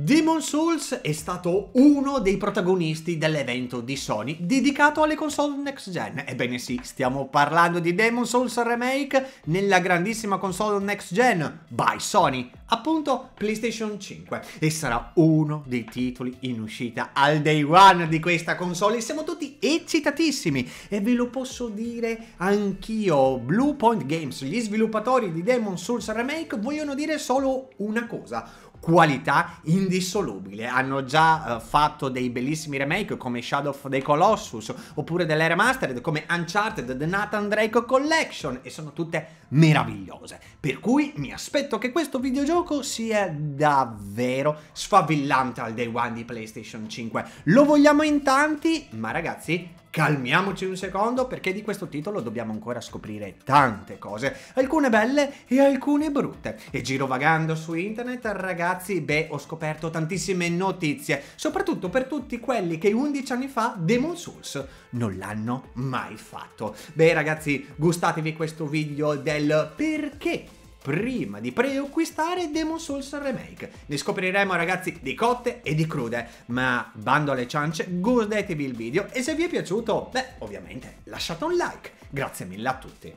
Demon Souls è stato uno dei protagonisti dell'evento di Sony dedicato alle console next gen. Ebbene sì, stiamo parlando di Demon Souls Remake nella grandissima console next gen by Sony, appunto PlayStation 5. E sarà uno dei titoli in uscita al day one di questa console e siamo tutti eccitatissimi. E ve lo posso dire anch'io, Blue Point Games, gli sviluppatori di Demon Souls Remake, vogliono dire solo una cosa qualità indissolubile. Hanno già uh, fatto dei bellissimi remake come Shadow of the Colossus oppure delle remastered come Uncharted The Nathan Drake Collection e sono tutte meravigliose. Per cui mi aspetto che questo videogioco sia davvero sfavillante al day one di PlayStation 5. Lo vogliamo in tanti, ma ragazzi Calmiamoci un secondo perché di questo titolo dobbiamo ancora scoprire tante cose, alcune belle e alcune brutte. E girovagando su internet, ragazzi, beh, ho scoperto tantissime notizie, soprattutto per tutti quelli che 11 anni fa Demon Souls non l'hanno mai fatto. Beh, ragazzi, gustatevi questo video del perché prima di preacquistare Demon Souls Remake. Ne scopriremo ragazzi di cotte e di crude, ma bando alle ciance, godetevi il video e se vi è piaciuto, beh, ovviamente lasciate un like. Grazie mille a tutti.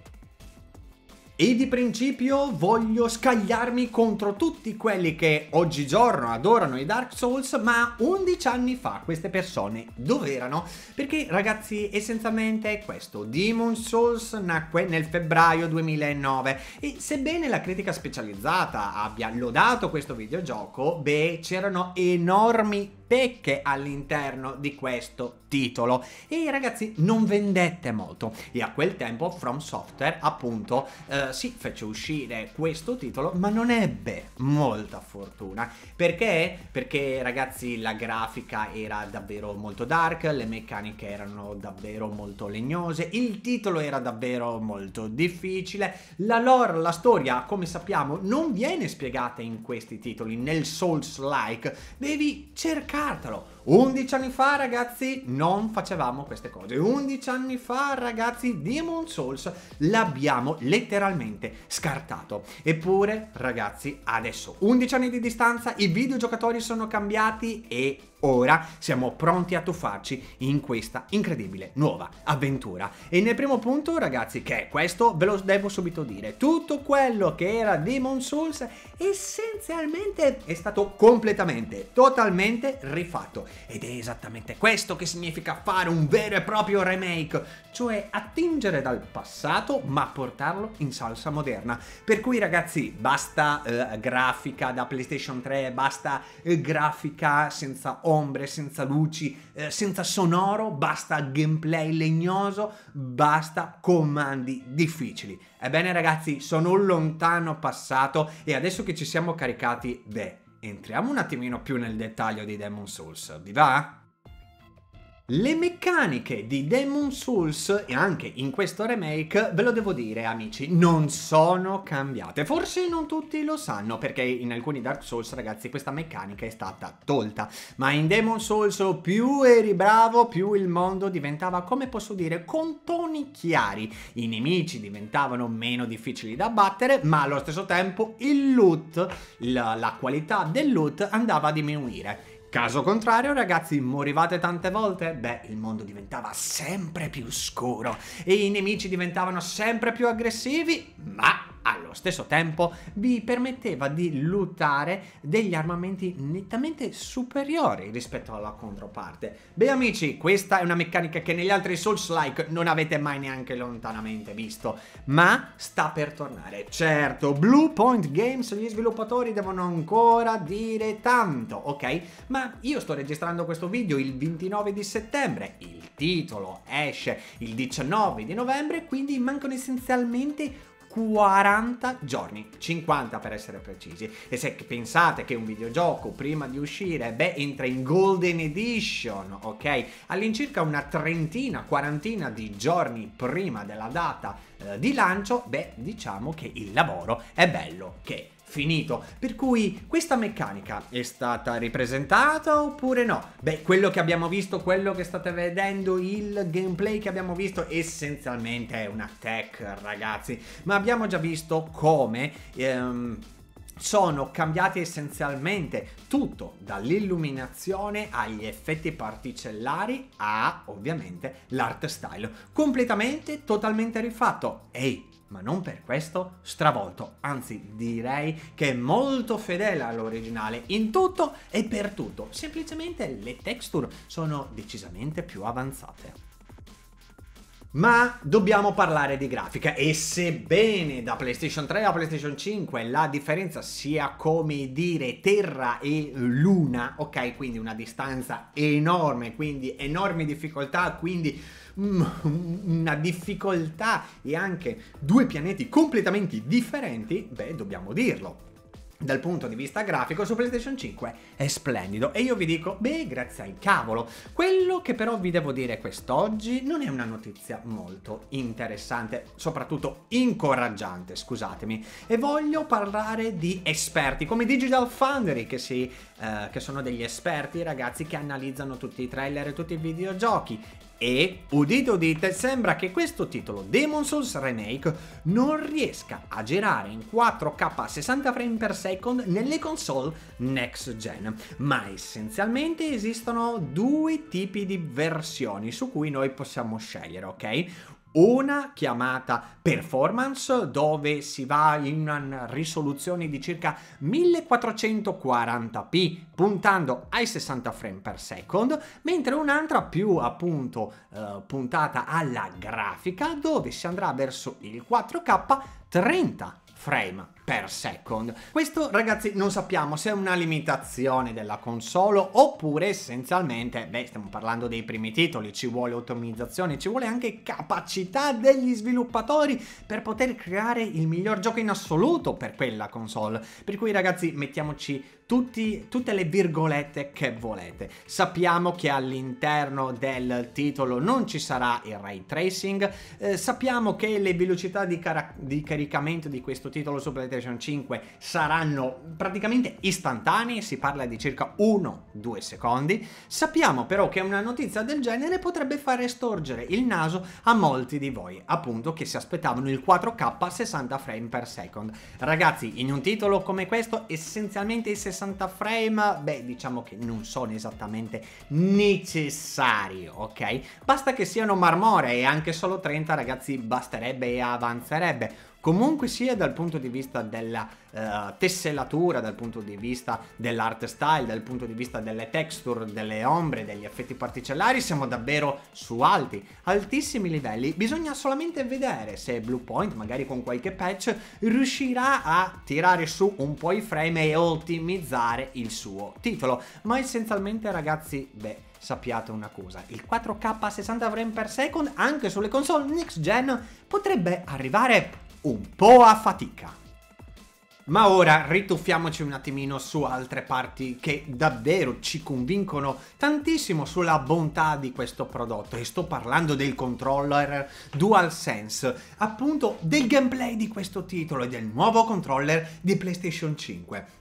E di principio voglio scagliarmi contro tutti quelli che oggigiorno adorano i Dark Souls, ma 11 anni fa queste persone dove erano? Perché ragazzi, essenzialmente è questo, Demon Souls nacque nel febbraio 2009 e sebbene la critica specializzata abbia lodato questo videogioco, beh, c'erano enormi pecche all'interno di questo titolo e ragazzi non vendette molto e a quel tempo From Software appunto eh, si fece uscire questo titolo ma non ebbe molta fortuna perché? perché ragazzi la grafica era davvero molto dark le meccaniche erano davvero molto legnose il titolo era davvero molto difficile la lore la storia come sappiamo non viene spiegata in questi titoli nel souls like devi cercare scartalo 11 anni fa, ragazzi, non facevamo queste cose. 11 anni fa, ragazzi, Demon Souls l'abbiamo letteralmente scartato. Eppure, ragazzi, adesso, 11 anni di distanza, i videogiocatori sono cambiati e ora siamo pronti a tuffarci in questa incredibile nuova avventura. E nel primo punto, ragazzi, che è questo, ve lo devo subito dire. Tutto quello che era Demon Souls essenzialmente è stato completamente, totalmente rifatto ed è esattamente questo che significa fare un vero e proprio remake, cioè attingere dal passato ma portarlo in salsa moderna. Per cui ragazzi, basta eh, grafica da PlayStation 3, basta eh, grafica senza ombre, senza luci, eh, senza sonoro, basta gameplay legnoso, basta comandi difficili. Ebbene ragazzi, sono un lontano passato e adesso che ci siamo caricati, beh, entriamo un attimino più nel dettaglio di Demon Souls, vi va? Le meccaniche di Demon Souls, e anche in questo remake, ve lo devo dire amici, non sono cambiate. Forse non tutti lo sanno, perché in alcuni Dark Souls, ragazzi, questa meccanica è stata tolta. Ma in Demon Souls più eri bravo, più il mondo diventava, come posso dire, con toni chiari. I nemici diventavano meno difficili da battere, ma allo stesso tempo il loot, la, la qualità del loot andava a diminuire. Caso contrario, ragazzi, morivate tante volte? Beh, il mondo diventava sempre più scuro e i nemici diventavano sempre più aggressivi, ma allo stesso tempo vi permetteva di lootare degli armamenti nettamente superiori rispetto alla controparte. Beh amici, questa è una meccanica che negli altri Souls-like non avete mai neanche lontanamente visto, ma sta per tornare. Certo, Blue Point Games, gli sviluppatori devono ancora dire tanto, ok? Ma io sto registrando questo video il 29 di settembre, il titolo esce il 19 di novembre, quindi mancano essenzialmente 40 giorni, 50 per essere precisi. E se pensate che un videogioco prima di uscire, beh, entra in Golden Edition, ok? All'incirca una trentina, quarantina di giorni prima della data eh, di lancio, beh, diciamo che il lavoro è bello che finito. Per cui questa meccanica è stata ripresentata oppure no? Beh, quello che abbiamo visto, quello che state vedendo, il gameplay che abbiamo visto essenzialmente è una tech, ragazzi. Ma abbiamo già visto come... Ehm, sono cambiati essenzialmente tutto dall'illuminazione agli effetti particellari a ovviamente l'art style completamente totalmente rifatto ehi ma non per questo stravolto, anzi direi che è molto fedele all'originale in tutto e per tutto, semplicemente le texture sono decisamente più avanzate. Ma dobbiamo parlare di grafica e sebbene da PlayStation 3 a PlayStation 5 la differenza sia come dire terra e luna, ok, quindi una distanza enorme, quindi enormi difficoltà, quindi Mm, una difficoltà e anche due pianeti completamente differenti, beh, dobbiamo dirlo dal punto di vista grafico su PlayStation 5 è splendido e io vi dico beh grazie al cavolo quello che però vi devo dire quest'oggi non è una notizia molto interessante soprattutto incoraggiante scusatemi e voglio parlare di esperti come Digital Foundry che, si, eh, che sono degli esperti ragazzi che analizzano tutti i trailer e tutti i videogiochi e, udite udite, sembra che questo titolo, Demon Souls Remake, non riesca a girare in 4K a 60 frame per second nelle console next gen, ma essenzialmente esistono due tipi di versioni su cui noi possiamo scegliere, ok? una chiamata performance dove si va in una risoluzione di circa 1440p puntando ai 60 frame per second mentre un'altra più appunto eh, puntata alla grafica dove si andrà verso il 4k 30 frame per second. Questo ragazzi non sappiamo se è una limitazione della console oppure essenzialmente, beh stiamo parlando dei primi titoli, ci vuole ottimizzazione, ci vuole anche capacità degli sviluppatori per poter creare il miglior gioco in assoluto per quella console. Per cui ragazzi mettiamoci tutti, tutte le virgolette che volete. Sappiamo che all'interno del titolo non ci sarà il ray tracing, eh, sappiamo che le velocità di, di caricamento di questo titolo su PlayStation PlayStation 5 saranno praticamente istantanei, si parla di circa 1-2 secondi. Sappiamo però che una notizia del genere potrebbe fare storgere il naso a molti di voi, appunto che si aspettavano il 4K a 60 frame per second. Ragazzi, in un titolo come questo, essenzialmente i 60 frame, beh, diciamo che non sono esattamente necessari, ok? Basta che siano marmore e anche solo 30, ragazzi, basterebbe e avanzerebbe Comunque sia dal punto di vista della eh, tessellatura, dal punto di vista dell'art style, dal punto di vista delle texture, delle ombre, degli effetti particellari, siamo davvero su alti, altissimi livelli. Bisogna solamente vedere se Bluepoint, magari con qualche patch, riuscirà a tirare su un po' i frame e ottimizzare il suo titolo. Ma essenzialmente ragazzi, beh sappiate una cosa, il 4K a 60 frame per second anche sulle console next gen potrebbe arrivare un po' a fatica. Ma ora rituffiamoci un attimino su altre parti che davvero ci convincono tantissimo sulla bontà di questo prodotto e sto parlando del controller DualSense, appunto del gameplay di questo titolo e del nuovo controller di PlayStation 5.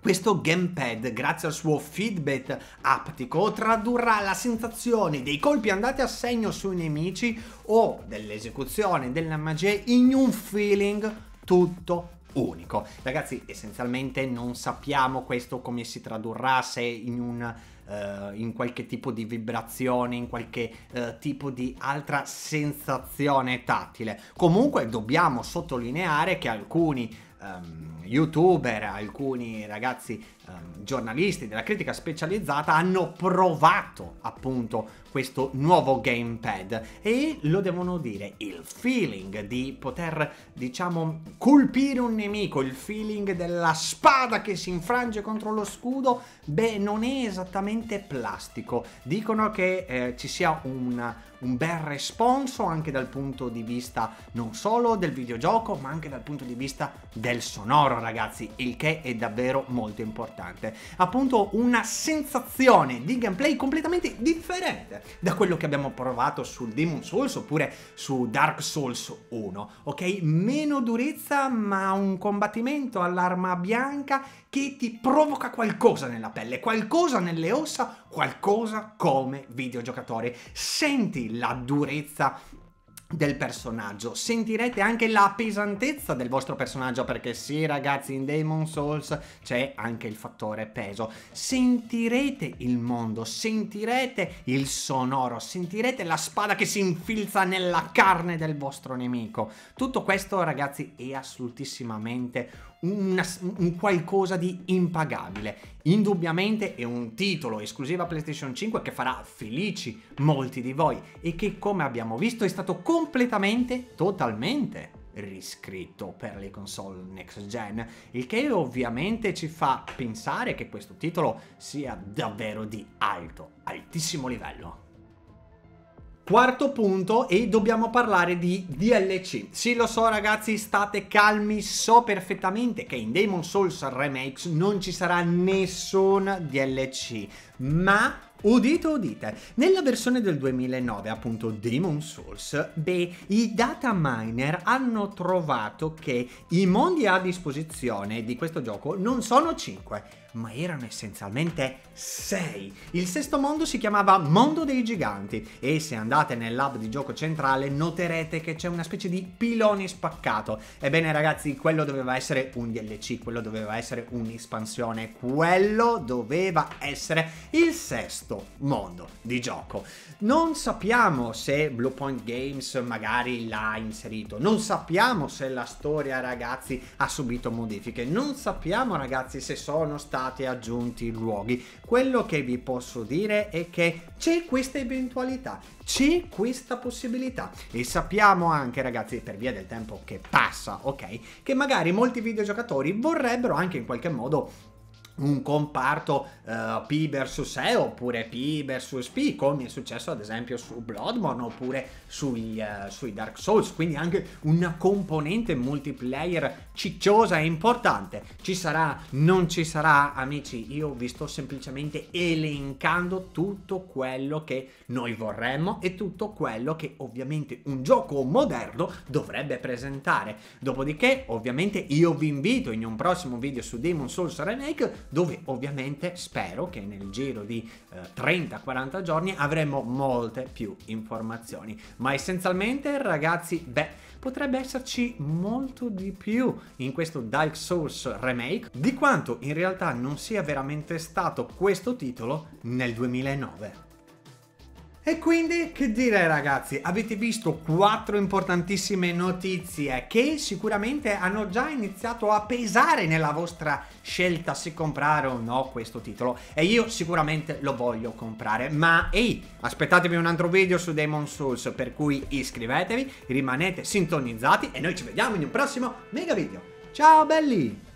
Questo gamepad, grazie al suo feedback aptico, tradurrà la sensazione dei colpi andati a segno sui nemici o dell'esecuzione della magia in un feeling tutto unico. Ragazzi, essenzialmente non sappiamo questo come si tradurrà, se in un eh, in qualche tipo di vibrazione, in qualche uh, tipo di altra sensazione tattile. Comunque dobbiamo sottolineare che alcuni um, youtuber, alcuni ragazzi um, giornalisti della critica specializzata hanno provato appunto questo nuovo gamepad e lo devono dire, il feeling di poter diciamo colpire un nemico, il feeling della spada che si infrange contro lo scudo, beh non è esattamente plastico, dicono che eh, ci sia una un bel responso anche dal punto di vista non solo del videogioco ma anche dal punto di vista del sonoro ragazzi il che è davvero molto importante appunto una sensazione di gameplay completamente differente da quello che abbiamo provato sul Demon Souls oppure su Dark Souls 1 ok meno durezza ma un combattimento all'arma bianca che ti provoca qualcosa nella pelle qualcosa nelle ossa qualcosa come videogiocatore senti la durezza del personaggio. Sentirete anche la pesantezza del vostro personaggio perché sì ragazzi in Demon Souls c'è anche il fattore peso. Sentirete il mondo, sentirete il sonoro, sentirete la spada che si infilza nella carne del vostro nemico. Tutto questo ragazzi è assolutissimamente una, un qualcosa di impagabile. Indubbiamente è un titolo esclusiva PlayStation 5 che farà felici molti di voi e che come abbiamo visto è stato completamente, totalmente riscritto per le console next gen, il che ovviamente ci fa pensare che questo titolo sia davvero di alto, altissimo livello. Quarto punto e dobbiamo parlare di DLC. Sì lo so ragazzi state calmi, so perfettamente che in Demon Souls Remakes non ci sarà nessun DLC, ma Udito udite, nella versione del 2009, appunto Demon Souls, beh, i data miner hanno trovato che i mondi a disposizione di questo gioco non sono 5, ma erano essenzialmente 6. Il sesto mondo si chiamava Mondo dei Giganti e se andate nell'hub di gioco centrale noterete che c'è una specie di pilone spaccato. Ebbene ragazzi, quello doveva essere un DLC, quello doveva essere un'espansione, quello doveva essere il sesto questo mondo di gioco. Non sappiamo se Bluepoint Games magari l'ha inserito, non sappiamo se la storia ragazzi ha subito modifiche, non sappiamo ragazzi se sono stati aggiunti luoghi. Quello che vi posso dire è che c'è questa eventualità, c'è questa possibilità e sappiamo anche ragazzi per via del tempo che passa, ok, che magari molti videogiocatori vorrebbero anche in qualche modo un comparto uh, P vs E oppure P vs P come è successo ad esempio su Bloodborne oppure sui, uh, sui, Dark Souls quindi anche una componente multiplayer cicciosa e importante ci sarà non ci sarà amici io vi sto semplicemente elencando tutto quello che noi vorremmo e tutto quello che ovviamente un gioco moderno dovrebbe presentare dopodiché ovviamente io vi invito in un prossimo video su Demon Souls Remake dove ovviamente spero che nel giro di eh, 30-40 giorni avremo molte più informazioni. Ma essenzialmente ragazzi, beh, potrebbe esserci molto di più in questo Dark Souls remake di quanto in realtà non sia veramente stato questo titolo nel 2009. E quindi che dire ragazzi, avete visto quattro importantissime notizie che sicuramente hanno già iniziato a pesare nella vostra scelta se comprare o no questo titolo e io sicuramente lo voglio comprare, ma ehi, aspettatevi un altro video su Demon Souls per cui iscrivetevi, rimanete sintonizzati e noi ci vediamo in un prossimo mega video. Ciao belli!